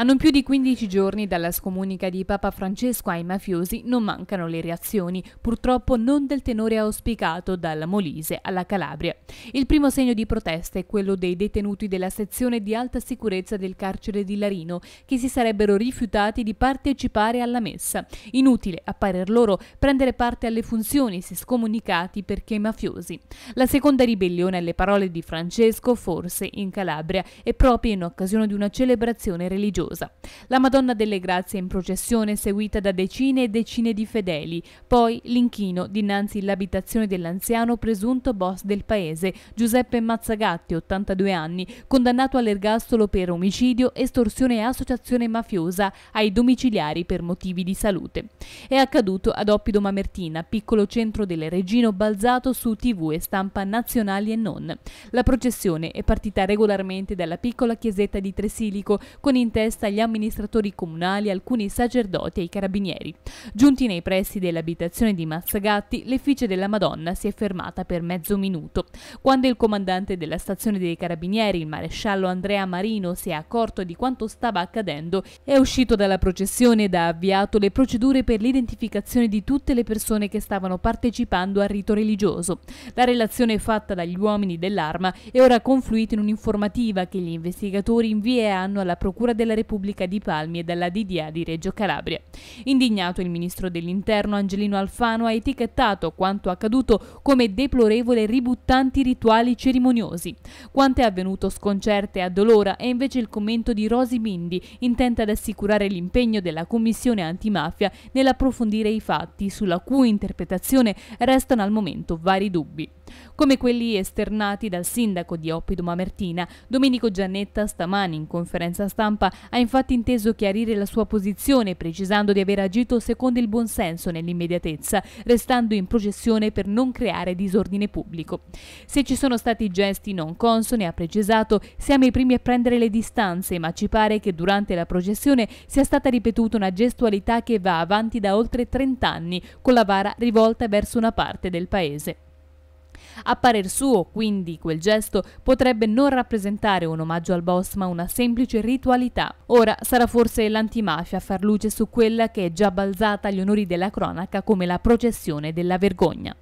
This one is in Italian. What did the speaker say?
A non più di 15 giorni dalla scomunica di Papa Francesco ai mafiosi non mancano le reazioni, purtroppo non del tenore auspicato dalla Molise alla Calabria. Il primo segno di protesta è quello dei detenuti della sezione di alta sicurezza del carcere di Larino che si sarebbero rifiutati di partecipare alla messa. Inutile, a parer loro, prendere parte alle funzioni se scomunicati perché mafiosi. La seconda ribellione alle parole di Francesco, forse in Calabria, è proprio in occasione di una celebrazione religiosa religiosa. La Madonna delle Grazie in processione seguita da decine e decine di fedeli, poi l'inchino dinanzi all'abitazione dell'anziano presunto boss del paese, Giuseppe Mazzagatti, 82 anni, condannato all'ergastolo per omicidio, estorsione e associazione mafiosa ai domiciliari per motivi di salute. È accaduto ad Oppido Mamertina, piccolo centro del Regino Balzato su tv e stampa nazionali e non. La processione è partita regolarmente dalla piccola chiesetta di Tresilico con in testa risposta agli amministratori comunali, alcuni sacerdoti e i carabinieri. Giunti nei pressi dell'abitazione di Mazzagatti, l'effigie della Madonna si è fermata per mezzo minuto. Quando il comandante della stazione dei carabinieri, il maresciallo Andrea Marino, si è accorto di quanto stava accadendo, è uscito dalla processione ed ha avviato le procedure per l'identificazione di tutte le persone che stavano partecipando al rito religioso. La relazione fatta dagli uomini dell'arma è ora confluita in un'informativa che gli investigatori invieranno alla Procura della Repubblica di Palmi e dalla DDA di Reggio Calabria. Indignato il ministro dell'Interno Angelino Alfano ha etichettato quanto accaduto come deplorevole e ributtanti rituali cerimoniosi. Quanto è avvenuto sconcerte e addolora è invece il commento di Rosi Bindi, intenta ad assicurare l'impegno della Commissione antimafia nell'approfondire i fatti, sulla cui interpretazione restano al momento vari dubbi come quelli esternati dal sindaco di Oppido Mamertina. Domenico Giannetta stamani in conferenza stampa ha infatti inteso chiarire la sua posizione precisando di aver agito secondo il buonsenso nell'immediatezza, restando in processione per non creare disordine pubblico. Se ci sono stati gesti non consoni, ha precisato, siamo i primi a prendere le distanze, ma ci pare che durante la processione sia stata ripetuta una gestualità che va avanti da oltre 30 anni, con la vara rivolta verso una parte del paese. A parer suo, quindi, quel gesto potrebbe non rappresentare un omaggio al boss ma una semplice ritualità. Ora sarà forse l'antimafia a far luce su quella che è già balzata agli onori della cronaca come la processione della vergogna.